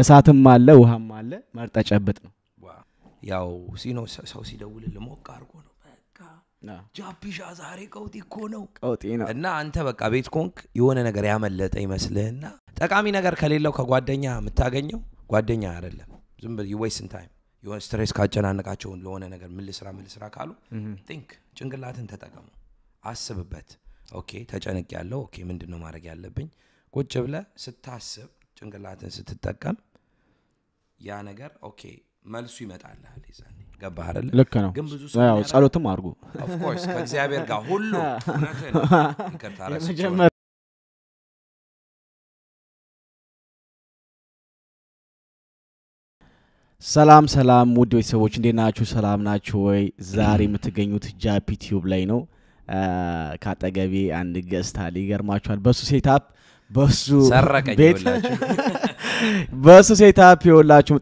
እሳትም አለ ውሃም አለ። መርጠ ጨብጥ ነው። ያው ሲኖ ሰው ሲደውል ልሞቅ አድርጎ ነው ጃፒሻ ዛሬ ቀውጢ እኮ ነው ቀውጢ ነው። እና አንተ በቃ ቤት ኮንክ የሆነ ነገር ያመለጠ ይመስልህና ጠቃሚ ነገር ከሌለው ከጓደኛ የምታገኘው ጓደኛ አይደለም። ዝም ብለህ ዌስትን ታይም የሆነ ስትሬስ ካጨናነቃቸውን ለሆነ ነገር ምን ልስራ ካሉ ቲንክ ጭንቅላትን ተጠቀሙ፣ አስብበት። ኦኬ ተጨንቅ ያለው ኦኬ ምንድን ነው ማድረግ ያለብኝ? ቁጭ ብለ ስታስብ ጭንቅላትን ስትጠቀም ያ ነገር ኦኬ መልሱ ይመጣልል ይዛኔ ገባህ አይደለ ልክ ነው ግን ብዙ ሰው ጸሎትም አርጉ ኦፍኮርስ ከእግዚአብሔር ጋር ሁሉ ይቅርታ ሰላም ሰላም ውድ ቤተሰቦች እንዴት ናችሁ? ሰላም ናችሁ ወይ? ዛሬ የምትገኙት ጃፒ ቲዩብ ላይ ነው። ከአጠገቤ አንድ ገስታ ሊገርማችኋል በሱ ሴታፕ በሱ ቤት በሱ ሴታፕ የወላችሁ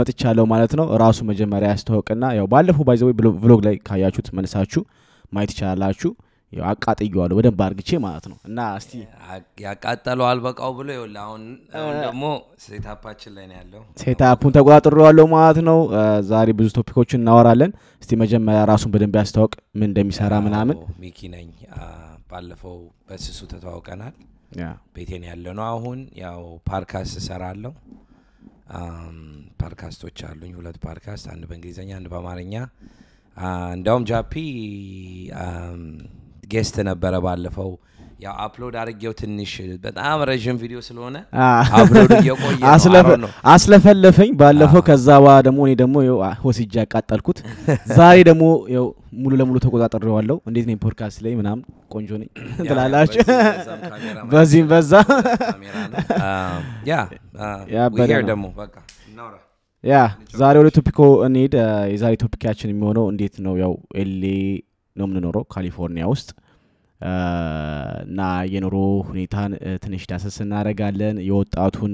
መጥቻለሁ ማለት ነው። ራሱ መጀመሪያ ያስተዋውቅና ያው ባለፈው ባይዘወይ ብሎግ ላይ ካያችሁት መልሳችሁ ማየት ይቻላላችሁ። አቃጥየዋለሁ በደንብ አርግቼ ማለት ነው እና እስቲ ያቃጠለው አልበቃው ብሎ አሁን ደግሞ ሴታፓችን ላይ ያለው ሴታፑን ተቆጣጥሬዋለሁ ማለት ነው። ዛሬ ብዙ ቶፒኮችን እናወራለን። እስቲ መጀመሪያ ራሱን በደንብ ያስታውቅ ምን እንደሚሰራ ምናምን። ሚኪ ነኝ። ባለፈው በስሱ ተተዋውቀናል። ቤቴን ያለ ነው። አሁን ያው ፓድካስት እሰራለሁ። ፓድካስቶች አሉኝ፣ ሁለት ፓድካስት፣ አንድ በእንግሊዝኛ አንድ በአማርኛ። እንዲያውም ጃፒ ጌስት ነበረ ባለፈው ያው አፕሎድ አድርጌው ትንሽ በጣም ረዥም ቪዲዮ ስለሆነ አስለፈለፈኝ ባለፈው። ከዛ በኋላ ደግሞ እኔ ደግሞ ወስጄ ያቃጠልኩት ዛሬ ደግሞ ሙሉ ለሙሉ ተቆጣጠረዋለሁ። እንዴት ነኝ ፖድካስት ላይ ምናምን ቆንጆ ነኝ ትላላችሁ። በዚህም በዛ ደግሞ ያ ዛሬ ወደ ቶፒኮ እንሂድ። የዛሬ ቶፒካችን የሚሆነው እንዴት ነው ያው ኤሌ ነው የምንኖረው ካሊፎርኒያ ውስጥ እና የኑሮ ሁኔታን ትንሽ ዳሰስ እናደርጋለን። የወጣቱን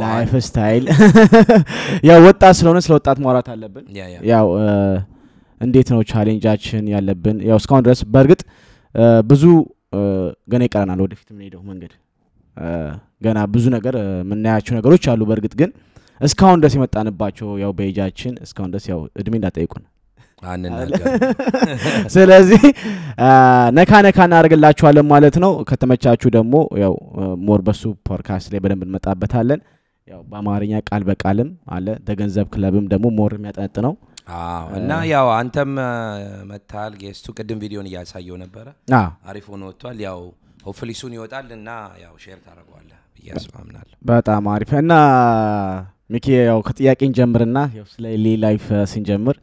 ላይፍ ስታይል ያው ወጣት ስለሆነ ስለ ወጣት ማውራት አለብን። ያው እንዴት ነው ቻሌንጃችን ያለብን ያው እስካሁን ድረስ በእርግጥ ብዙ ገና ይቀረናል። ወደፊት የምንሄደው መንገድ ገና ብዙ ነገር የምናያቸው ነገሮች አሉ። በእርግጥ ግን እስካሁን ድረስ የመጣንባቸው ያው በጃችን እስካሁን ድረስ ያው እድሜ እንዳጠይቁን አንናገር ስለዚህ ነካ ነካ እናደርግላችኋለን ማለት ነው። ከተመቻችሁ ደግሞ ያው ሞር በሱ ፖድካስት ላይ በደንብ እንመጣበታለን። ያው በአማርኛ ቃል በቃልም አለ ደገንዘብ ክለብም ደግሞ ሞር የሚያጠነጥ ነው እና ያው አንተም መታል ጌስቱ ቅድም ቪዲዮን እያሳየው ነበረ። አሪፍ ሆኖ ወጥቷል። ያው ሆፍሊ ሱን ይወጣል እና ያው ሼር ታደርገዋለህ ብዬ በጣም አሪፍ እና ሚኪ ያው ከጥያቄን ጀምርና ስለ ሌ ላይፍ ስንጀምር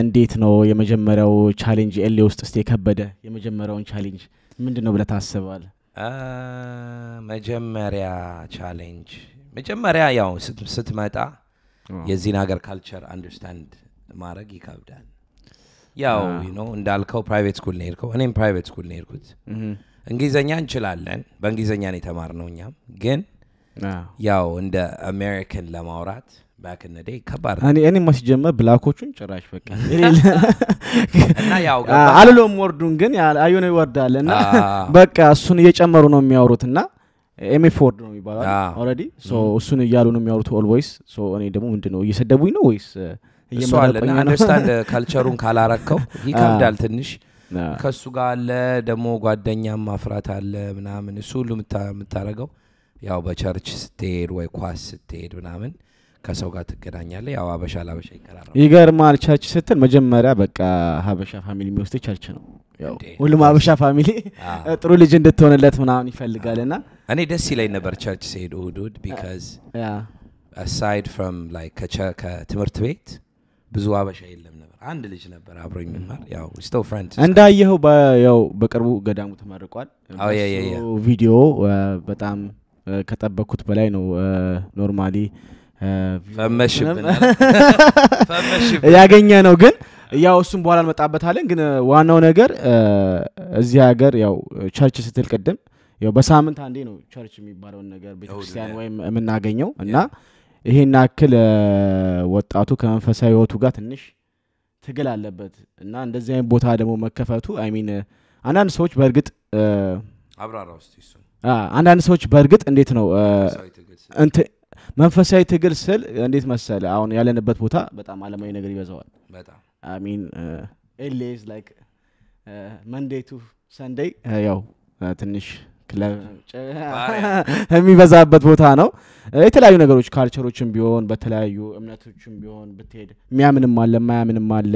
እንዴት ነው የመጀመሪያው ቻሌንጅ ኤሌ ውስጥ ስ የከበደ የመጀመሪያውን ቻሌንጅ ምንድን ነው ብለህ ታስባል? መጀመሪያ ቻሌንጅ መጀመሪያ ያው ስትመጣ የዚህን ሀገር ካልቸር አንደርስታንድ ማድረግ ይከብዳል። ያው ነው እንዳልከው ፕራይቬት ስኩል ነው ሄድከው፣ እኔም ፕራይቬት ስኩል ነው ሄድኩት። እንግሊዘኛ እንችላለን፣ በእንግሊዘኛ ነው ነው እኛም። ግን ያው እንደ አሜሪካን ለማውራት ባክነዴ ከባድ እኔማ ሲጀመር ብላኮቹን ጭራሽ በቃ ወርዱን ግን አዩነ ይወርዳል እና በቃ እሱን እየጨመሩ ነው የሚያወሩት እና ኤምኤፍ ወርድ ነው የሚባለው እሱን እያሉ ነው የሚያወሩት ኦል ኦልዌይስ እኔ ደግሞ ምንድ ነው እየሰደቡኝ ነው ወይስ እሷለና ካልቸሩን ካላረከው ይከብዳል ትንሽ ከእሱ ጋር አለ ደግሞ ጓደኛም ማፍራት አለ ምናምን እሱ ሁሉ የምታረገው ያው በቸርች ስትሄድ ወይ ኳስ ስትሄድ ምናምን ከሰው ጋር ትገናኛለ። ያው ሀበሻ ለሀበሻ ይቀራራ ይገርማል። ቸርች ስትል መጀመሪያ በቃ ሀበሻ ፋሚሊ የሚወስድ ቻች ነው። ሁሉም ሀበሻ ፋሚሊ ጥሩ ልጅ እንድትሆንለት ምናምን ይፈልጋል። ና እኔ ደስ ይለኝ ነበር ቸርች ሲሄድ ውዱድ ቢካዝ አሳይድ ፍሮም ላይክ ከትምህርት ቤት ብዙ ሀበሻ የለም ነበር። አንድ ልጅ ነበር አብሮ የሚማር ያው ፍሬንድ እንዳየኸው ያው በቅርቡ ገዳሙ ተመርቋል። ቪዲዮ በጣም ከጠበኩት በላይ ነው ኖርማሊ ያገኘ ነው ግን ያው እሱም በኋላ እንመጣበታለን። ግን ዋናው ነገር እዚህ ሀገር ያው ቸርች ስትል ቅድም ያው በሳምንት አንዴ ነው ቸርች የሚባለውን ነገር ቤተክርስቲያን ወይም የምናገኘው እና ይሄን ያክል ወጣቱ ከመንፈሳዊ ህይወቱ ጋር ትንሽ ትግል አለበት እና እንደዚህ አይነት ቦታ ደግሞ መከፈቱ አይሚን አንዳንድ ሰዎች በእርግጥ አንዳንድ ሰዎች በእርግጥ እንዴት ነው መንፈሳዊ ትግል ስል እንዴት መሰለ፣ አሁን ያለንበት ቦታ በጣም አለማዊ ነገር ይበዛዋል። ሚን ኤሌዝ ላይክ መንዴ ቱ ሰንደይ ያው ትንሽ ክለብ የሚበዛበት ቦታ ነው። የተለያዩ ነገሮች ካልቸሮችም ቢሆን በተለያዩ እምነቶችም ቢሆን ብትሄድ የሚያምንም አለ የማያምንም አለ።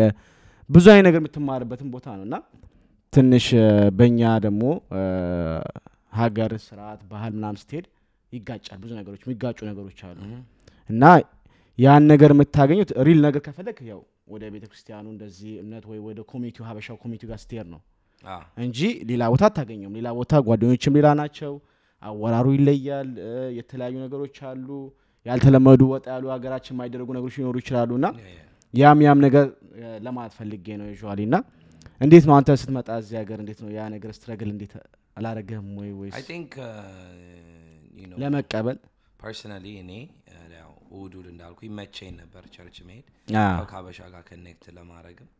ብዙ አይነት ነገር የምትማርበትም ቦታ ነው እና ትንሽ በእኛ ደግሞ ሀገር ስርዓት ባህል ምናም ስትሄድ ይጋጫል። ብዙ ነገሮች የሚጋጩ ነገሮች አሉ እና ያን ነገር የምታገኙት ሪል ነገር ከፈለግ ያው ወደ ቤተ ክርስቲያኑ እንደዚህ እምነት ወይ ወደ ኮሚቴው ሀበሻው ኮሚቴው ጋር ስትሄድ ነው እንጂ ሌላ ቦታ አታገኘውም። ሌላ ቦታ ጓደኞችም ሌላ ናቸው። አወራሩ ይለያል። የተለያዩ ነገሮች አሉ። ያልተለመዱ ወጣ ያሉ ሀገራችን የማይደረጉ ነገሮች ሊኖሩ ይችላሉ እና ያም ያም ነገር ለማለት ፈልጌ ነው። ዩዋሊ እና እንዴት ነው አንተ ስትመጣ እዚህ ሀገር እንዴት ነው ያ ነገር ስትረግል እንዴት አላረገህም ወይ ወይስ ለመቀበል ፐርሰናሊ እኔ እሑድ እንዳልኩ ይመቸኝ ነበር ቸርች መሄድ ከአበሻ ጋር ከኔክት ለማድረግም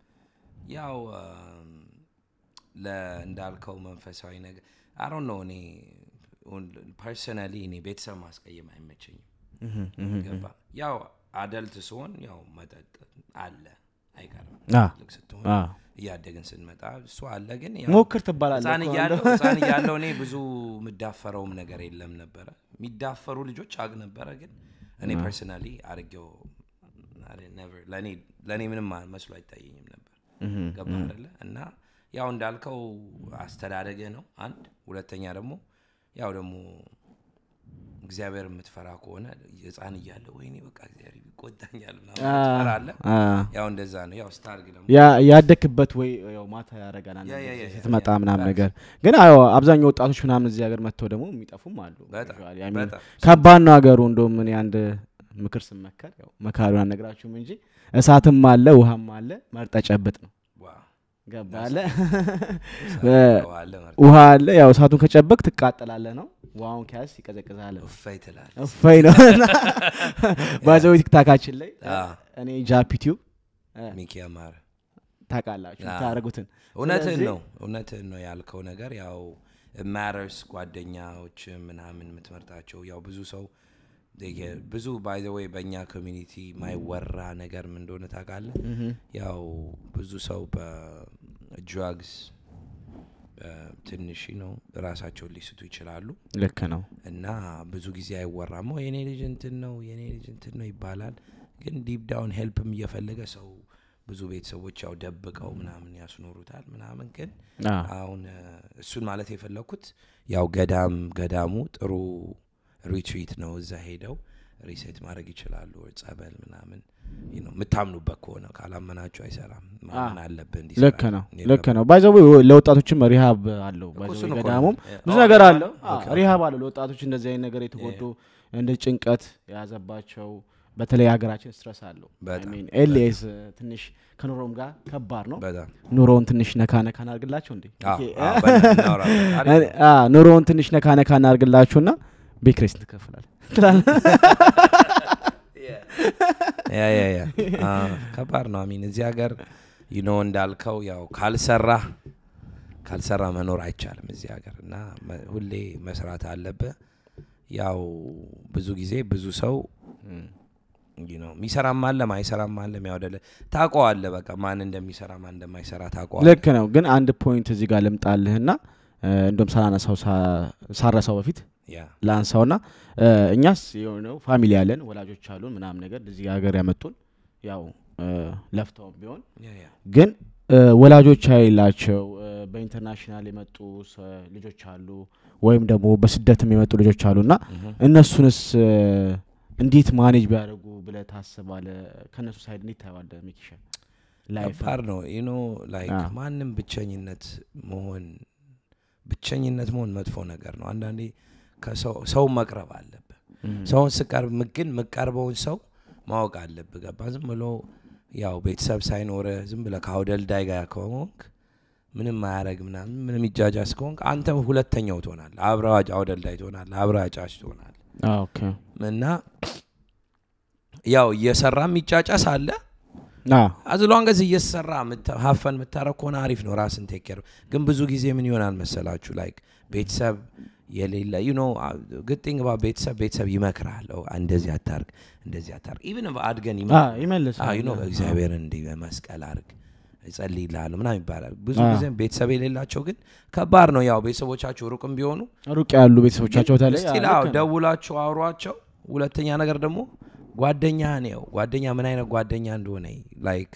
ያው እንዳልከው መንፈሳዊ ነገር አሮ ነው እኔ ፐርሰናሊ እኔ ቤተሰብ ማስቀየም አይመቸኝም ገባ ያው አደልት ሲሆን ያው መጠጥ አለ አይቀርም ልክ ስትሆን እያደግን ስንመጣ እሱ አለ ግን ሞክር ትባላለህህፃን እያለው እኔ ብዙ የምዳፈረውም ነገር የለም ነበረ የሚዳፈሩ ልጆች አግ ነበረ ግን እኔ ፐርሰናሊ አርጌው ለእኔ ምንም መስሎ አይታየኝም ነበር ገባ እና ያው እንዳልከው አስተዳደገ ነው አንድ ሁለተኛ ደግሞ ያው ደግሞ እግዚአብሔር የምትፈራ ከሆነ ህፃን እያለ ወይኔ በቃ እግዚአብሔር ይቆጣኛል ምናምንፈራለ ያው እንደዛ ነው ያው ስታርግ ያደክበት ወይ ያው ማታ ያረጋናል ስትመጣ ምናምን ነገር ግን ያው አብዛኛው ወጣቶች ምናምን እዚህ ሀገር መጥተው ደግሞ የሚጠፉም አሉ ከባድ ነው ሀገሩ እንደውም ምን አንድ ምክር ስመከር ያው መካሪውን አልነግራችሁም እንጂ እሳትም አለ ውሃም አለ መርጠጨብጥ ነው ገባለ ውሃ አለ ያው እሳቱን ከጨበቅ ትቃጠላለ ነው ዋውን ከያስ ይቀዘቅዛል እፋይ ትላል እፋይ ነው ባዘው ቲክታካችን ላይ እኔ ጃፒቲዩ ሚኪ አማረ ታውቃላችሁ ታደረጉትን እውነትህን ነው እውነትህን ነው ያልከው ነገር ያው ማረስ ጓደኛዎች ምናምን የምትመርጣቸው ያው ብዙ ሰው ብዙ ባይ ወይ በእኛ ኮሚኒቲ ማይወራ ነገር ምን እንደሆነ ታውቃለህ ያው ብዙ ሰው በድራግስ ትንሽ ነው ራሳቸውን ሊስቱ ይችላሉ። ልክ ነው። እና ብዙ ጊዜ አይወራም። የኔ ልጅ እንትን ነው የኔ ልጅ እንትን ነው ይባላል። ግን ዲፕዳውን ሄልፕም እየፈለገ ሰው ብዙ ቤተሰቦች ያው ደብቀው ምናምን ያስኖሩታል ምናምን። ግን አሁን እሱን ማለት የፈለግኩት ያው ገዳም ገዳሙ ጥሩ ሪትሪት ነው። እዛ ሄደው ሪሴት ማድረግ ይችላሉ፣ ጸበል ምናምን የምታምኑበት ከሆነ ካላመናችሁ አይሰራም። ማመን አለብህ። ልክ ነው ልክ ነው። ባይዘ ለወጣቶችም ሪሃብ አለው። ገዳሙም ብዙ ነገር አለው፣ ሪሃብ አለው ለወጣቶች እንደዚህ አይነት ነገር የተጎዱ እንደ ጭንቀት የያዘባቸው በተለይ ሀገራችን ስትረስ አለው። ኤልኤስ ትንሽ ከኑሮም ጋር ከባድ ነው። ኑሮውን ትንሽ ነካ ነካ እናርግላቸው እንዴ ኑሮውን ትንሽ ነካ ነካ እናርግላችሁና ቤክሬስ ትከፍላል ትላለ Ah, ከባድ ነው። አሚን እዚህ ሀገር ይኖ እንዳልከው ያው ካልሰራ ካልሰራ መኖር አይቻልም እዚህ ሀገር እና ሁሌ መስራት አለብ። ያው ብዙ ጊዜ ብዙ ሰው ነው የሚሰራም አለም አይሰራም አለም ያው ደለ ታውቀዋለህ። በቃ ማን እንደሚሰራ ማን እንደማይሰራ ታውቀዋለህ። ልክ ነው። ግን አንድ ፖይንት እዚህ ጋር ልምጣልህና እንደም ሳላነሳው ሳረሳው በፊት ላንሳውና እኛስ የሆነው ፋሚሊ ያለን ወላጆች አሉን ምናም ነገር እዚህ ሀገር ያመጡን ያው ለፍተውም ቢሆን ግን ወላጆች የሌላቸው በኢንተርናሽናል የመጡ ልጆች አሉ፣ ወይም ደግሞ በስደትም የመጡ ልጆች አሉ እና mm-hmm. እነሱንስ እንዴት ማኔጅ ቢያደርጉ ብለ ታስባለ ከእነሱ ሳይድ እንዴት ታየዋለህ? ሚኪሸ ላይፋር ነው ዩኖ ላይክ ማንም ብቸኝነት መሆን ብቸኝነት መሆን መጥፎ ነገር ነው። አንዳንዴ ሰው መቅረብ አለብ ሰውን ስቀርብ ግን የምቀርበውን ሰው ማወቅ አለብ ገባ ዝም ብሎ ያው ቤተሰብ ሳይኖረ ዝም ብለ ከአውደልዳይ ጋር ከሆንክ ምንም አያረግ ምና ምንም ይጃጃ ከሆንክ አንተ ሁለተኛው ትሆናል። አብረህ አውደልዳይ ትሆናል። አብራጫች ትሆናል። እና ያው እየሰራ የሚጫጫስ አለ አዝሎንገዝ እየሰራ ሀፈን የምታረግ ከሆነ አሪፍ ነው። ራስን ቴክር ግን ብዙ ጊዜ ምን ይሆናል መሰላችሁ ላይክ ቤተሰብ የሌለ ዩ ኖ ግድ ባ ቤተሰብ ቤተሰብ ይመክራል እንደዚህ አታርግ እንደዚህ አታርግ ኢቨን አድገን እግዚአብሔር እንዲ መስቀል አርግ ይጸልይልሃሉ ምናም ይባላል ብዙ ጊዜ ቤተሰብ የሌላቸው ግን ከባድ ነው ያው ቤተሰቦቻቸው ሩቅም ቢሆኑ ሩቅ ያሉ ቤተሰቦቻቸው ስቲል ደውላቸው አውሯቸው ሁለተኛ ነገር ደግሞ ጓደኛ ኔው ጓደኛ ምን አይነት ጓደኛ እንደሆነ ላይክ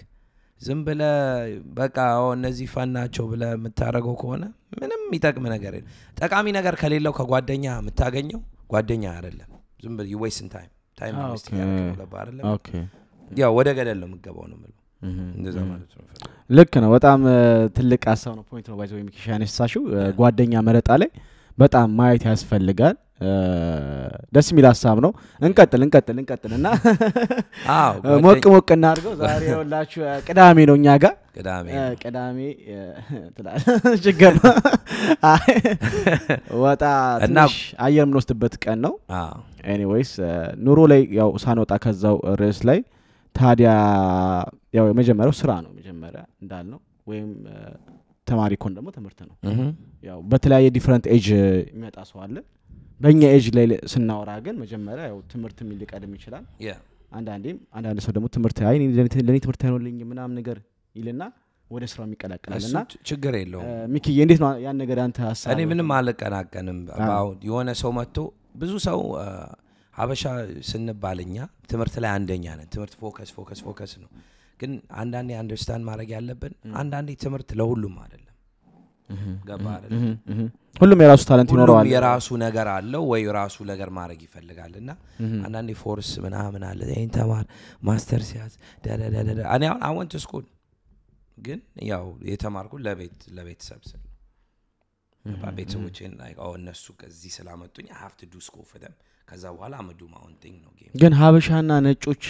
ዝም ብለ በቃ እነዚህ ፈን ናቸው ብለ የምታደረገው ከሆነ ምንም ይጠቅም ነገር ጠቃሚ ነገር ከሌለው ከጓደኛ የምታገኘው ጓደኛ አይደለም። ዝም ብለህ ዩ ታይም ታይም ዌስት አይደለም። ያው ወደ ገደል ነው የምገባው ነው የምለው ልክ ነው። በጣም ትልቅ ሀሳብ ነው። ፖንት ነው ባይዘ ሚኪሻ ያነሳሽው ጓደኛ መረጣ ላይ በጣም ማየት ያስፈልጋል። ደስ የሚል ሀሳብ ነው። እንቀጥል እንቀጥል እንቀጥል እና ሞቅ ሞቅ እናድርገው። ዛሬ ሁላችሁ ቅዳሜ ነው እኛ ጋር ቅዳሜ ትላል ችግር ወጣ ትንሽ አየር የምንወስድበት ቀን ነው። ኤኒዌይስ ኑሮ ላይ ያው ሳንወጣ ከዛው ርዕስ ላይ ታዲያ ያው የመጀመሪያው ስራ ነው መጀመሪያ ነው ወይም ተማሪ ኮን ደግሞ ትምህርት ነው። ያው በተለያየ ዲፍረንት ኤጅ የሚመጣ ሰው አለ በእኛ ኤጅ ላይ ስናወራ ግን መጀመሪያ ያው ትምህርት የሚል ሊቀድም ይችላል። አንዳንዴም አንዳንድ ሰው ደግሞ ትምህርት አይ ለእኔ ትምህርት አይኖልኝ ምናም ነገር ይልና ወደ ስራው የሚቀላቀላልና ችግር የለውም። ሚኪ እንዴት ነው ያን ነገር አንተ ሀሳብ? እኔ ምንም አልቀናቀንም። የሆነ ሰው መጥቶ ብዙ ሰው ሀበሻ ስንባልኛ ትምህርት ላይ አንደኛ ነን። ትምህርት ፎከስ ፎከስ ፎከስ ነው። ግን አንዳንዴ አንደርስታንድ ማድረግ ያለብን አንዳንዴ ትምህርት ለሁሉም አይደለም። ገባ አይደለም ሁሉም የራሱ ታለንት ይኖረዋል፣ የራሱ ነገር አለው ወይ የራሱ ነገር ማድረግ ይፈልጋል። እና አንዳንድ ፎርስ ምናምን አለ። ይህን ተማር ማስተር ሲያዝ ደደደደ እኔ አሁን አወንት ስኩል ግን ያው የተማርኩ ለቤት ለቤተሰብ ስል ቤተሰቦችን እነሱ ከዚህ ስላመጡኝ ሀፍት ዱ ስኮ ፍደም ከዛ በኋላ አመዱ ማውንቲንግ ነው ጌም። ግን ሀበሻና ነጮች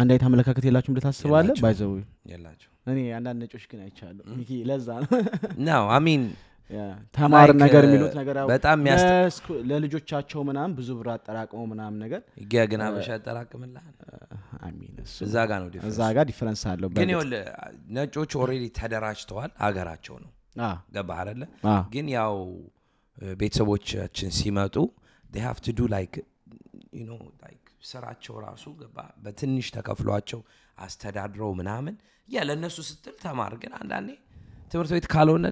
አንድ አይነት አመለካከት የላቸው ብለታስባለ ባይዘው የላቸው። እኔ አንዳንድ ነጮች ግን አይቻለሁ። ለዛ ነው ነው አሚን ተማር ነገር የሚሉት ነገር በጣም ለልጆቻቸው ምናም ብዙ ብር አጠራቅመው ምናም ነገር ጊያ ግን አበሻ ጋ ነው እዛ ጋ ዲፈረንስ አለው ግን ነጮች ኦሬዲ ተደራጅተዋል ሀገራቸው ነው ገባ አለ ግን ያው ቤተሰቦቻችን ሲመጡ ሀቭ ቱ ዱ ስራቸው ራሱ ገባ በትንሽ ተከፍሏቸው አስተዳድረው ምናምን ያ ለእነሱ ስትል ተማር ግን አንዳንዴ ትምህርት ቤት ካልሆነ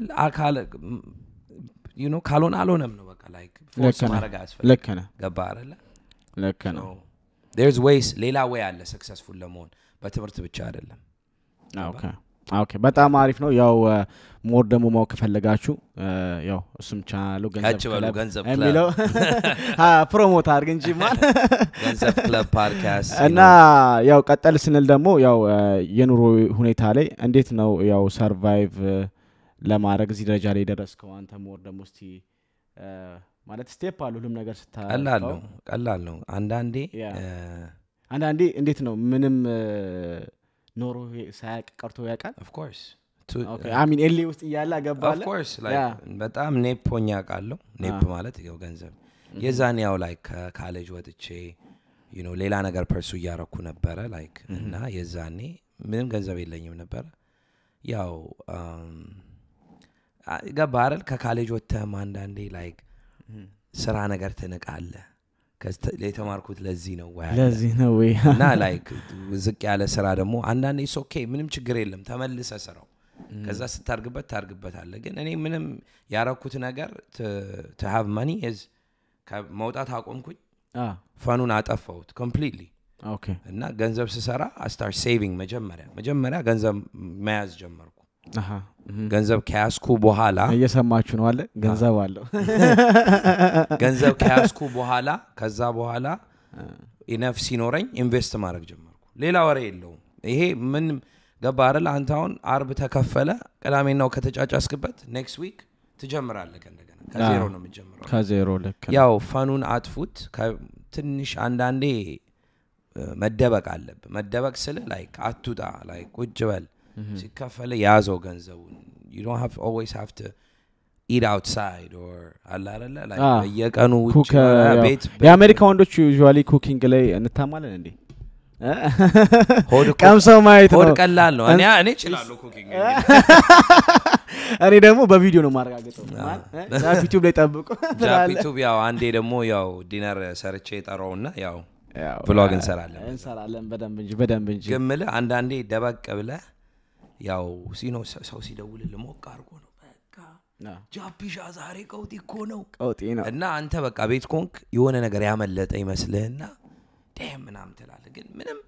ካልሆነ አልሆነም ነው በቃ ላይክ ፎርስ ገባ አለ ሌላ ወይ አለ ሰክሰስፉል ለመሆን በትምህርት ብቻ አይደለም ኦኬ በጣም አሪፍ ነው። ያው ሞር ደግሞ ማወቅ ከፈለጋችሁ ያው እሱም ቻናሉ ገንዘብ ፕሮሞት አድርግ እንጂ እና ያው ቀጠል ስንል ደግሞ ያው የኑሮ ሁኔታ ላይ እንዴት ነው ያው ሰርቫይቭ ለማድረግ እዚህ ደረጃ ላይ የደረስከው አንተ ሞር ደግሞ እስቲ ማለት ስቴፕ አሉ ሁሉም ነገር ቀላል ነው ቀላል ነው አንዳንዴ አንዳንዴ እንዴት ነው ምንም ኖሮ ሳያቅ ቀርቶ ያውቃል uh, አሚን ኤሌ ውስጥ እያለ አገባለ በጣም ኔፕ ሆኜ ያውቃለሁ ኔፕ ማለት ው ገንዘብ የዛን ያው ላይ ከካሌጅ ወጥቼ ሌላ ነገር ፐርሱ እያረኩ ነበረ ላይክ እና የዛኔ ምንም ገንዘብ የለኝም ነበረ ያው um, ገባ አይደል ከካሌጅ ወጥተህም አንዳንዴ ላይክ ስራ ነገር ትንቃለህ የተማርኩት ለዚህ ነው ለዚህ ነው እና ላይክ ዝቅ ያለ ስራ ደግሞ አንዳንድ ኢስ ኦኬ ምንም ችግር የለም ተመልሰ ስራው ከዛ ስታርግበት አለ ግን እኔ ምንም ያረኩት ነገር ትሀብ መኒ መውጣት አቆምኩኝ ፈኑን አጠፋሁት ኮምፕሊትሊ እና ገንዘብ ስሰራ አስታር ሴቪንግ መጀመሪያ መጀመሪያ ገንዘብ መያዝ ጀመርኩ ገንዘብ ከያዝኩ በኋላ እየሰማችሁ ነው አለ ገንዘብ አለው ገንዘብ ከያዝኩ በኋላ ከዛ በኋላ ኢነፍ ሲኖረኝ ኢንቨስት ማድረግ ጀመርኩ ሌላ ወሬ የለውም ይሄ ምን ገባ አይደል አንተ አሁን አርብ ተከፈለ ቅዳሜናው ከተጫጫስክበት ኔክስት ዊክ ትጀምራለህ እንደገና ከዜሮ ነው የምጀምረው ከዜሮ ልክ ያው ፈኑን አጥፉት ትንሽ አንዳንዴ መደበቅ አለብ መደበቅ ስል ላይክ አቱጣ ላይክ ቁጭ በል ሲከፈለ ያዘው ገንዘቡን ዩ ዶንት ሃቭ ኦልዌይስ ሃቭ ቱ ኢት አውትሳይድ ኦር አለ አይደለ በየቀኑ uh, ቤት የአሜሪካ ወንዶች ዩዥዋሊ ኩኪንግ ላይ እንታማለን እንዴ ቀምሰው ማየት ነው። ቀላል ነው። እኔ እኔ እችላለሁ ኩኪንግ። እኔ ደግሞ በቪዲዮ ነው ማረጋገጠው። ዛፍ ላይ ጠብቁ። ያው አንዴ ደግሞ ያው ዲነር ሰርቼ ያው ብሎግ እንሰራለን እንሰራለን በደንብ እንጂ በደንብ እንጂ አንዳንዴ ደበቅ ብለህ ያው ሲኖ ሰው ሲደውል ልሞቅ አድርጎ ነው በቃ ጃፒሻ ዛሬ ቀውጢ እኮ ነው ነው እና አንተ በቃ ቤት ኮንክ የሆነ ነገር ያመለጠ ይመስልህና ደም ምናምን ትላለ ግን ምንም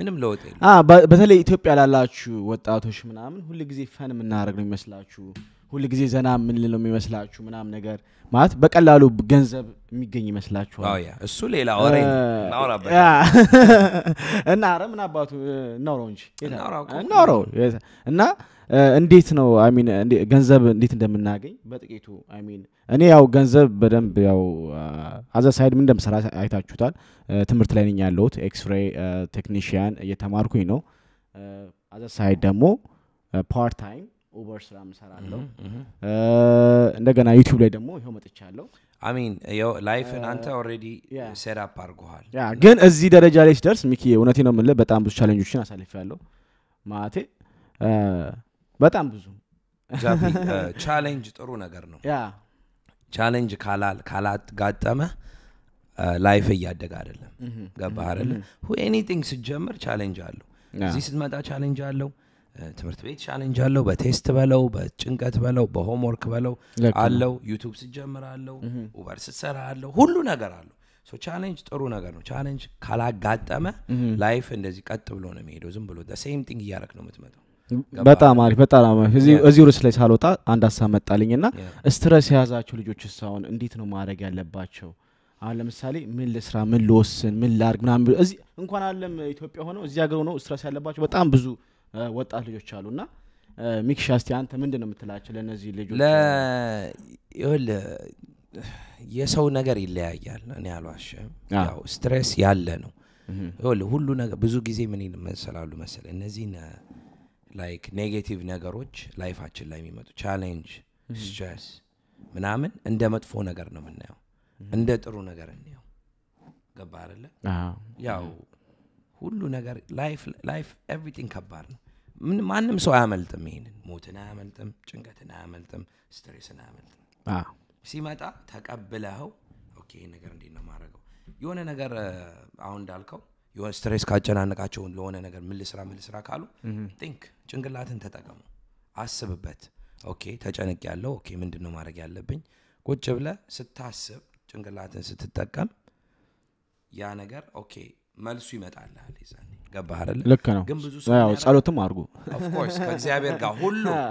ምንም ለውጥ የለ በተለይ ኢትዮጵያ ላላችሁ ወጣቶች ምናምን ሁል ጊዜ ፈን የምናደረግ ነው ይመስላችሁ ሁል ጊዜ ዘና የምንለው የሚመስላችሁ ምናም ነገር ማለት በቀላሉ ገንዘብ የሚገኝ ይመስላችኋል። እሱ ሌላ እና ኧረ ምን አባቱ እናውረው እንጂ እናውረው እና እንዴት ነው ሚን ገንዘብ እንዴት እንደምናገኝ በጥቂቱ ሚን እኔ ያው ገንዘብ በደንብ ያው አዛ ሳይድ ምን እንደምሰራ አይታችሁታል። ትምህርት ላይ ነኝ ያለሁት ኤክስሬ ቴክኒሽያን እየተማርኩኝ ነው። አዛ ሳይድ ደግሞ ፓርት ታይም ኡበር ስራ ምሰራለው እንደገና ዩቲብ ላይ ደግሞ ይኸው መጥቻለሁ አሚን ላይፍን አንተ ኦልሬዲ ሴትፕ አድርገሃል ግን እዚህ ደረጃ ላይ ሲደርስ ሚኪ እውነቴ ነው ምለ በጣም ብዙ ቻለንጆችን አሳልፍ ያለው ማቴ በጣም ብዙ ቻሌንጅ ጥሩ ነገር ነው ቻሌንጅ ካላጋጠመ ላይፍ እያደገ አይደለም ገባ አይደለም ኤኒቲንግ ስጀምር ቻሌንጅ አለው እዚህ ስትመጣ ቻሌንጅ አለው ትምህርት ቤት ቻሌንጅ አለው በቴስት በለው በጭንቀት በለው በሆምወርክ በለው አለው ዩቱብ ስጀምር አለው ኡበር ስሰራ አለው ሁሉ ነገር አለው ቻሌንጅ ጥሩ ነገር ነው ቻሌንጅ ካላጋጠመ ላይፍ እንደዚህ ቀጥ ብሎ ነው የሚሄደው ዝም ብሎ ሴም ቲንግ እያረግ ነው የምትመጣው በጣም አሪፍ በጣም አሪፍ እዚሁ ርስ ላይ ሳልወጣ አንድ ሀሳብ መጣልኝ ና ስትረስ የያዛቸው ልጆች እስካሁን እንዴት ነው ማድረግ ያለባቸው አሁን ለምሳሌ ምን ልስራ ምን ልወስን ምን ላርግ ምናምን እንኳን አለም ኢትዮጵያ ሆነው እዚህ ሀገር ሆነው ስትረስ ያለባቸው በጣም ብዙ ወጣት ልጆች አሉና ሚኪሻ እስቲ አንተ ምንድን ነው የምትላቸው ለእነዚህ ልጆች? ይኸውልህ የሰው ነገር ይለያያል። እኔ አልዋሽም። ያው ስትሬስ ያለ ነው። ይኸውልህ ሁሉ ነገር ብዙ ጊዜ ምን ይመስላሉ መሰለህ እነዚህ ላይክ ኔጌቲቭ ነገሮች ላይፋችን ላይ የሚመጡ ቻሌንጅ፣ ስትሬስ ምናምን እንደ መጥፎ ነገር ነው የምናየው፣ እንደ ጥሩ ነገር እንየው። ገባ አለ ያው ሁሉ ነገር ላይፍ ኤቭሪቲንግ ከባድ ነው። ማንም ሰው አያመልጥም ይሄንን ሞትን አያመልጥም ጭንቀትን አያመልጥም ስትሬስን አያመልጥም ሲመጣ ተቀብለኸው ኦኬ ነገር እንዴት ነው ማድረገው የሆነ ነገር አሁን እንዳልከው የሆነ ስትሬስ ካጨናነቃቸው ለሆነ ነገር ምልስራ ልስራ ካሉ ቲንክ ጭንቅላትን ተጠቀሙ አስብበት ኦኬ ተጨንቅ ያለው ኦኬ ምንድን ነው ማድረግ ያለብኝ ቁጭ ብለ ስታስብ ጭንቅላትን ስትጠቀም ያ ነገር ኦኬ መልሱ ይመጣልል ይዘን ገባህ አይደለ ልክ ነው ግን ብዙ ሰው ጸሎትም አድርጉ ኦፍኮርስ ከእግዚአብሔር ጋር ሁሉ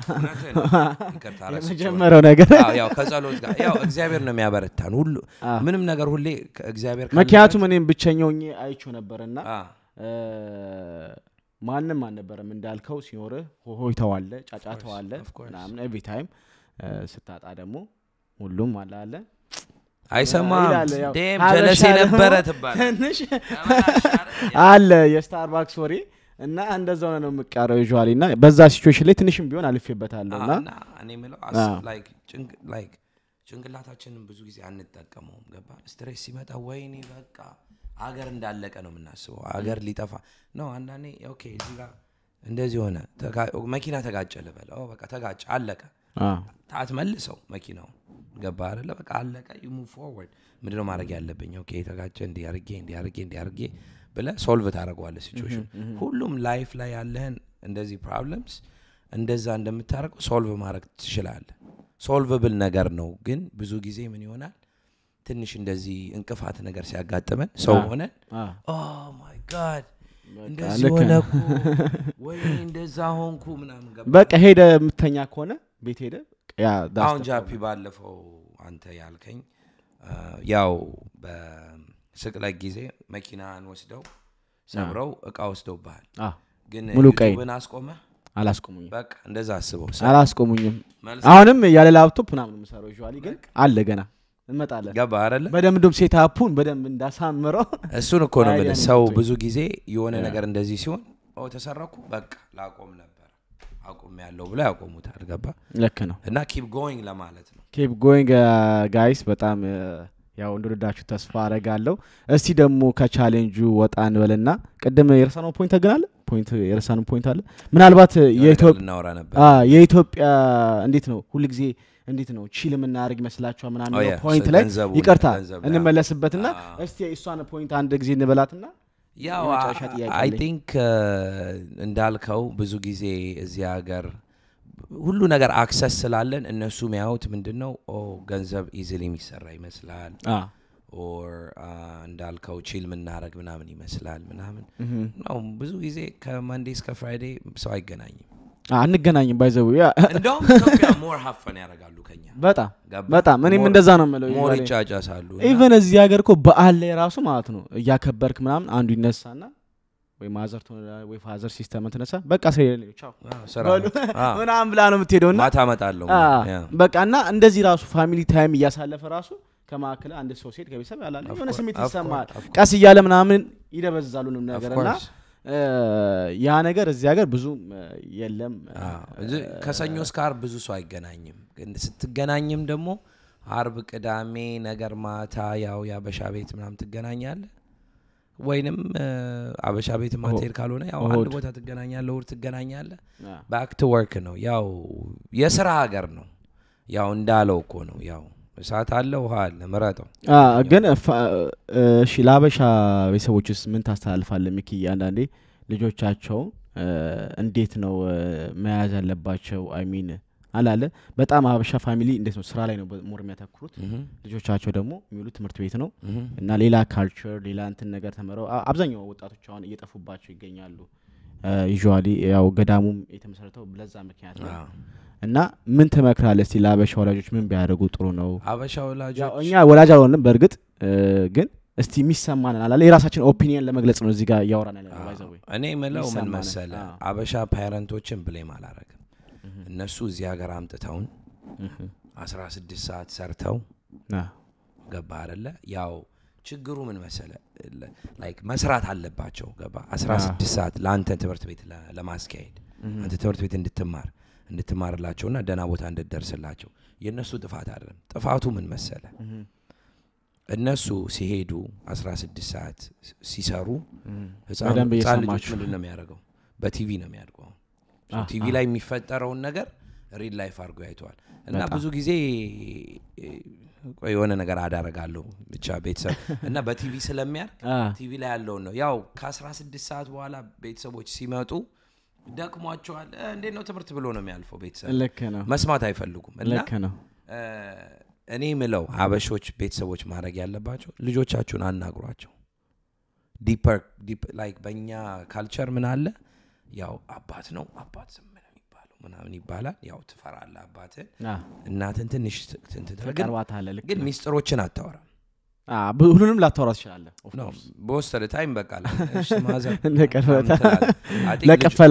ነገር ያው ከጸሎት ጋር ያው እግዚአብሔር ነው የሚያበረታን ሁሉ ምንም ነገር ሁሌ እግዚአብሔር ምክንያቱም እኔም ብቸኛው አይቸው ነበርና ማንም አልነበረም እንዳልከው ሲኖርህ ሆይተዋለ ጫጫተዋለ ምናምን ኤቭሪ ታይም ስታጣ ደግሞ ሁሉም አላለ አይሰማም ዴም ነበረ የነበረ ትባልትንሽ አለ የስታርባክስ ወሬ እና እንደዛ ሆነ ነው የምቃረው ዩዋሊ እና በዛ ሲቹዌሽን ላይ ትንሽም ቢሆን አልፌበታለሁ እና እኔ ምለው ጭንቅላታችንን ብዙ ጊዜ አንጠቀመውም ገባ ስትሬስ ሲመጣ ወይኔ በቃ አገር እንዳለቀ ነው የምናስበው አገር ሊጠፋ ነው አንዳንዴ ኦኬ እዚህ ጋር እንደዚህ ሆነ መኪና ተጋጨ ልበል በቃ ተጋጨ አለቀ ታት መልሰው መኪናው ገባ አይደለ? በቃ አለቀ። ዩሙ ሙቭ ፎርወርድ። ምንድነው ማድረግ ያለብኝ? ኦኬ የተጋጨ እንዲ አርጌ እንዲ አርጌ እንዲ አርጌ ብለ ሶልቭ ታደርገዋለህ ሲቹዌሽን። ሁሉም ላይፍ ላይ ያለህን እንደዚህ ፕሮብለምስ እንደዛ እንደምታደረገው ሶልቭ ማድረግ ትችላለ ሶልቭብል ነገር ነው። ግን ብዙ ጊዜ ምን ይሆናል ትንሽ እንደዚህ እንቅፋት ነገር ሲያጋጥመን ሰው ሆነን ማይ ጋድ oh እንደዚህ ሆነኩ ወይ እንደዛ ሆንኩ ምናምን ገባ በቃ ሄደ የምተኛ ከሆነ ቤት ሄደ አሁን ጃፒ ባለፈው አንተ ያልከኝ ያው በስቅለት ጊዜ መኪናን ወስደው ሰብረው እቃ ወስደውብሃል። ግን ሙሉ ቀይን አስቆመ አላስቆሙኝም። በቃ እንደዛ አስበው አላስቆሙኝም። አሁንም ያለ ላፕቶፕ ምናምን ምሰራው ይዋል ግን አለ ገና እንመጣለን። ገባ አለ በደንብ እንደውም ሴታፑን በደንብ እንዳሳምረው እሱን እኮ ነው የምልህ። ሰው ብዙ ጊዜ የሆነ ነገር እንደዚህ ሲሆን ተሰረኩ በቃ ላቆም ነበር አቁም ያለው ብሎ ያቆሙታል። ገባ ልክ ነው። እና ኪፕ ጎይንግ ለማለት ነው። ኪፕ ጎይንግ ጋይስ በጣም uh, ያው እንድርዳችሁ ተስፋ አረጋለሁ። እስቲ ደግሞ ከቻሌንጁ ወጣ እንበልና ቅድም የረሳነው ፖይንት ተገናለ ፖይንት የረሳነው ፖይንት አለ ምናልባት የኢትዮጵያ እንዴት ነው ሁልጊዜ እንዴት ነው ቺል የምናደርግ ይመስላችኋል? ምናምን ፖይንት oh ላይ ይቅርታ እንመለስበትና እስቲ የእሷን ፖይንት አንድ ጊዜ እንበላትና ያው አይ ቲንክ uh, እንዳልከው ብዙ ጊዜ እዚህ ሀገር ሁሉ ነገር አክሰስ ስላለን እነሱ የሚያዩት ምንድን ነው ገንዘብ ኢዝል የሚሰራ ይመስላል ኦር uh, እንዳልከው ቺል ምናረግ ምናምን ይመስላል ምናምን ነው ብዙ ጊዜ ከመንዴ እስከ ፍራይዴ ሰው አይገናኝም አንገናኝም ባይዘው ያ እንደውም ኢትዮጵያ ሞር ሀፍ ሀፈን ያደርጋሉ ከኛ በጣም በጣም እኔም እንደዛ ነው ምለው ሞር ይጫጫሳሉ ኢቨን እዚህ ሀገር እኮ በአል ላይ ራሱ ማለት ነው እያከበርክ ምናምን አንዱ ይነሳና ወይ ማዘር ወይ ፋዘር ሲስተም ትነሳ በቃ ቻው ምናምን ብላ ነው የምትሄደው ማታመጣለሁ በቃ እና እንደዚህ ራሱ ፋሚሊ ታይም እያሳለፈ ራሱ ከማዕከል አንድ ሰው ሲሄድ ከቤተሰብ ያላለ የሆነ ስሜት ይሰማል ቀስ እያለ ምናምን ይደበዛሉንም ነገር እና ያ ነገር እዚ ሀገር ብዙም የለም። ከሰኞ እስከ አርብ ብዙ ሰው አይገናኝም። ስትገናኝም ደግሞ አርብ፣ ቅዳሜ ነገር ማታ ያው የአበሻ ቤት ምናም ትገናኛለ ወይንም አበሻ ቤት ማትሄድ ካልሆነ ያው አንድ ቦታ ትገናኛለ ውር ትገናኛለ ባክ ቱ ወርክ ነው። ያው የስራ ሀገር ነው። ያው እንዳለው እኮ ነው ያው እሳት አለ፣ ውሃ አለ፣ ምረጠው። ግን እሺ፣ ለአበሻ ቤተሰቦች ውስጥ ምን ታስተላልፋለ ሚኪ? አንዳንዴ ልጆቻቸው እንዴት ነው መያዝ ያለባቸው? አይሚን አላለ በጣም አበሻ ፋሚሊ እንዴት ነው ስራ ላይ ነው ሞር የሚያተኩሩት፣ ልጆቻቸው ደግሞ የሚውሉ ትምህርት ቤት ነው እና ሌላ ካልቸር ሌላ እንትን ነገር ተምረው አብዛኛው ወጣቶች አሁን እየጠፉባቸው ይገኛሉ። ዩዥዋሊ ያው ገዳሙም የተመሰረተው ለዛ ምክንያት ነው እና ምን ትመክራለህ? እስቲ ለአበሻ ወላጆች ምን ቢያደርጉ ጥሩ ነው? አበሻ ወላጆች እኛ ወላጅ አልሆንም በእርግጥ ግን እስቲ የሚሰማንን አላለ የራሳችን ኦፒኒየን ለመግለጽ ነው እዚህ ጋር እያወራን ያለ እኔ ምለው ምን መሰለ አበሻ ፓረንቶችን ብሌም አላረግም እነሱ እዚህ ሀገር አምጥተውን አስራ ስድስት ሰዓት ሰርተው ገባ አደለ ያው ችግሩ ምን መሰለ ላይክ መስራት አለባቸው ገባ አስራ ስድስት ሰዓት ለአንተ ትምህርት ቤት ለማስካሄድ አንተ ትምህርት ቤት እንድትማር እንድትማርላቸውና ደህና ቦታ እንድትደርስላቸው የእነሱ ጥፋት አይደለም። ጥፋቱ ምን መሰለ? እነሱ ሲሄዱ 16 ሰዓት ሲሰሩ ህፃን ልጆች ምንድን ነው የሚያደርገው? በቲቪ ነው የሚያድገው። ቲቪ ላይ የሚፈጠረውን ነገር ሪል ላይፍ አድርጎ ያይተዋል። እና ብዙ ጊዜ የሆነ ነገር አዳረጋለሁ ብቻ ቤተሰብ እና በቲቪ ስለሚያርግ ቲቪ ላይ ያለውን ነው ያው ከ16 ሰዓት በኋላ ቤተሰቦች ሲመጡ ደክሟቸዋል። እንዴት ነው ትምህርት ብሎ ነው የሚያልፈው ቤተሰብ። ልክ ነው። መስማት አይፈልጉም። ልክ ነው። እኔ ምለው ሀበሾች ቤተሰቦች ማድረግ ያለባቸው ልጆቻችሁን አናግሯቸው። ዲፐር ላይክ በእኛ ካልቸር ምን አለ ያው አባት ነው አባት ዝም ነው የሚባለው ምናምን ይባላል። ያው ትፈራለህ አባትን እናትን ትንሽ ትንትግን ሚስጥሮችን አታወራም ሁሉንም ላታወራ ትችላለህ በወሰደ ታይም በቃለቀፈላ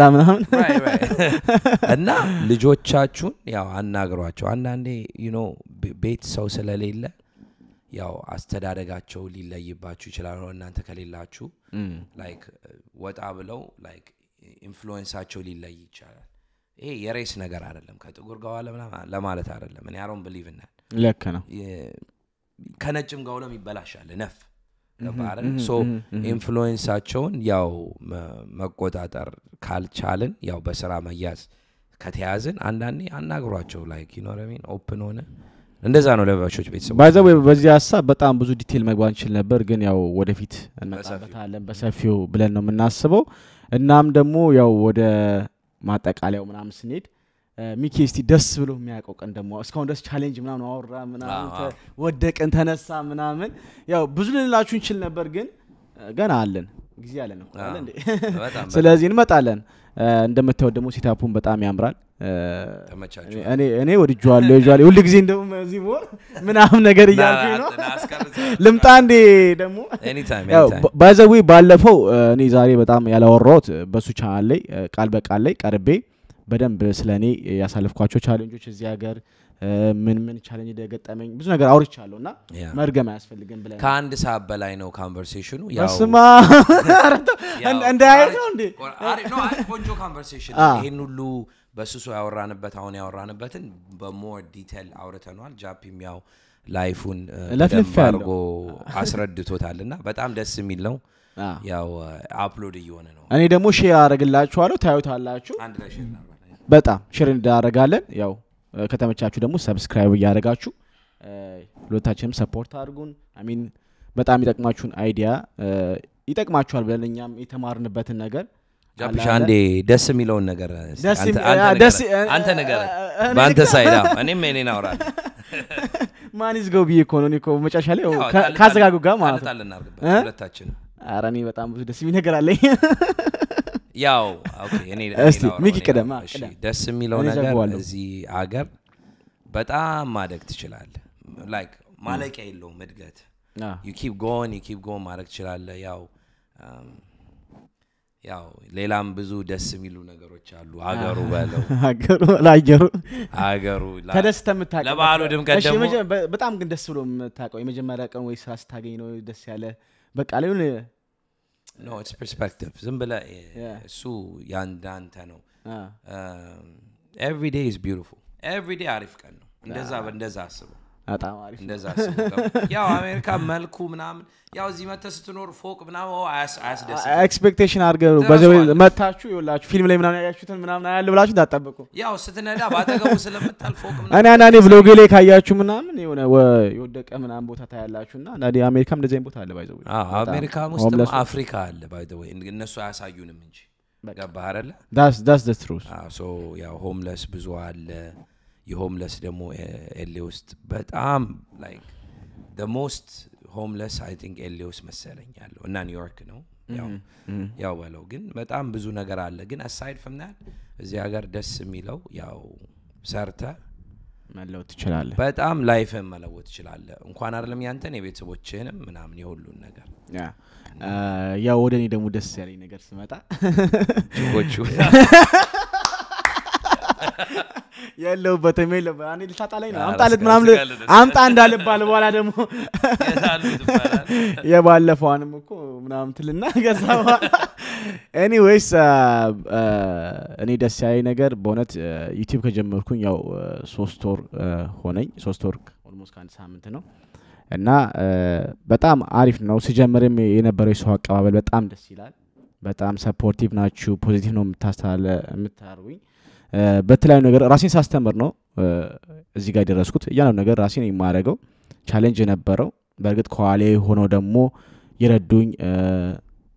ምናምን እና ልጆቻችሁን ያው አናግሯቸው አንዳንዴ ዩኖ ቤት ሰው ስለሌለ ያው አስተዳደጋቸው ሊለይባችሁ ይችላል እናንተ ከሌላችሁ ላይክ ወጣ ብለው ላይክ ኢንፍሉዌንሳቸው ሊለይ ይቻላል ይሄ የሬስ ነገር አይደለም ከጥቁር ጋር ለማለት አይደለም እኔ አሮን ብሊቭናል ልክ ነው ከነጭም ጋር ሆነም ይበላሻል ነፍ ገባርን ኢንፍሉዌንሳቸውን ያው መቆጣጠር ካልቻልን ያው በስራ መያዝ ከተያዝን አንዳንዴ አናግሯቸው ላይ ይኖረሚን ኦፕን ሆነ እንደዛ ነው ለባሾች ቤተሰብ ባይዘ በዚህ ሀሳብ በጣም ብዙ ዲቴል መግባት እንችል ነበር ግን ያው ወደፊት እንመጣበታለን በሰፊው ብለን ነው የምናስበው እናም ደግሞ ያው ወደ ማጠቃለያው ምናምን ስንሄድ ሚኪ እስቲ ደስ ብሎ የሚያውቀው ቀን ደግሞ እስካሁን ደስ ቻሌንጅ ምናምን አወራ ምናምን ወደቅን ተነሳ ምናምን ያው ብዙ ልንላችሁ እንችል ነበር፣ ግን ገና አለን ጊዜ አለን። ስለዚህ እንመጣለን። እንደምታየው ደግሞ ሴታፑን በጣም ያምራል። እኔ ወድጄዋለሁ። ይዤዋለሁ ሁሉ ጊዜ እንደውም እዚህ ብሆን ምናምን ነገር እያልኩኝ ነው። ልምጣ እንዴ ደግሞ ባይዘዊ ባለፈው እኔ ዛሬ በጣም ያላወራሁት በሱ ቻናል ላይ ቃል በቃል ላይ ቀርቤ በደንብ ስለ እኔ ያሳለፍኳቸው ቻሌንጆች እዚህ ሀገር ምን ምን ቻለኝ እንደገጠመኝ ብዙ ነገር አውርቻለሁ እና መርገም አያስፈልግም ብለህ ከአንድ ሰዓት በላይ ነው ካንቨርሴሽኑ። ስማ እንዳያየት ነው እንዴ? ቆንጆ ካንቨርሴሽን ይህን ሁሉ በስሱ ያወራንበት አሁን ያወራንበትን በሞር ዲቴል አውርተነዋል። ጃፒም ያው ላይፉን ለፍልፍ አድርጎ አስረድቶታል እና በጣም ደስ የሚል ነው። ያው አፕሎድ እየሆነ ነው። እኔ ደግሞ ሼር አደርግላችኋለሁ፣ ታዩታላችሁ። አንድ ላይ ሼር በጣም ሽር እንዳደረጋለን። ያው ከተመቻችሁ ደግሞ ሰብስክራይብ እያደረጋችሁ ሁለታችንም ሰፖርት አድርጉን። አሚን በጣም ይጠቅማችሁን አይዲያ ይጠቅማችኋል ብለን እኛም የተማርንበትን ነገር ጃፕሻ አንዴ ደስ የሚለውን ነገር አንተ ነገር በአንተ ሳይዳ እኔም እኔን ናውራ ማኒዝ ገው ብዬ እኮ ኮ መጫሻ ላይ ካዘጋጉ ጋር ማለት ነው። ሁለታችን ኧረ በጣም ብዙ ደስ የሚል ነገር አለኝ። ያው እስቲ ሚኪ ቅደም ደስ የሚለው ነገር እዚህ አገር በጣም ማደግ ትችላል ላይክ ማለቂያ የለውም እድገት ዩ ጎን ዩ ጎን ማድረግ ትችላለ ያው ያው ሌላም ብዙ ደስ የሚሉ ነገሮች አሉ አገሩ በለው አገሩ ለአየሩ አገሩ ተደስተ የምታለበዓሉ ድምቀት በጣም ግን ደስ ብሎ የምታቀው የመጀመሪያ ቀን ወይ ስራ ስታገኝ ነው ደስ ያለ በቃ ላይሆን No, it's perspective. Zimbala eh, yeah. su yan dan tano. Ah. Um, every day is beautiful. Every day arif kano. እንደዛ በእንደዛ sabo. በጣም አሪፍ እንደዛ ያው አሜሪካ መልኩ ምናምን ያው እዚህ ስትኖር ፎቅ ምናምን መታችሁ ፊልም ላይ ምናምን ያያችሁትን ምናምን አያለ ብላችሁ ያው ስትነዳ ስለምታል ፎቅ እኔ አንዳንዴ ብሎጌ ላይ ካያችሁ ምናምን የሆነ የወደቀ ምናምን ቦታ ታያላችሁ እና እንደዚህ ቦታ አለ ባይዘ አሜሪካም አፍሪካ አለ ባይዘ እነሱ አያሳዩንም እንጂ ገባህ ዳስ ዳስ ደ ትሩስ ያው ሆምለስ ብዙ አለ የሆምለስ ደግሞ ኤሌ ውስጥ በጣም ላይክ ደ ሞስት ሆምለስ አይ ቲንክ ኤሌ ውስጥ መሰለኝ ያለው እና ኒውዮርክ ነው ያው በለው ግን በጣም ብዙ ነገር አለ ግን አሳይድ ፍም ናት እዚህ ሀገር ደስ የሚለው ያው ሰርተ መለወት ትችላለ በጣም ላይፍን መለወት ትችላለ እንኳን አይደለም ያንተን የቤተሰቦችህንም ምናምን የሁሉን ነገር ያው ወደ እኔ ደግሞ ደስ ያለኝ ነገር ስመጣ ጆኮቹ የለሁበት ሜል ልታጣላኝ ነው አምጣልት ምናምን አምጣ እንዳልባል በኋላ ደግሞ የባለፈዋንም እኮ ምናምን ትልና ገዛ በኋላ ኤኒዌይስ እኔ ደስ ያለኝ ነገር በእውነት ዩቲብ ከጀመርኩኝ ያው ሶስት ወር ሆነኝ ሶስት ወር ኦልሞስት ከአንድ ሳምንት ነው እና በጣም አሪፍ ነው ስጀምርም የነበረው የሰው አቀባበል በጣም ደስ ይላል በጣም ሰፖርቲቭ ናችሁ ፖዚቲቭ ነው የምታስተላለ የምታርጉኝ በተለያዩ ነገር ራሴን ሳስተምር ነው እዚህ ጋር የደረስኩት። እያንዳንዱ ነገር ራሴን የማደርገው ቻሌንጅ የነበረው በእርግጥ ከኋላ ሆነው ደግሞ የረዱኝ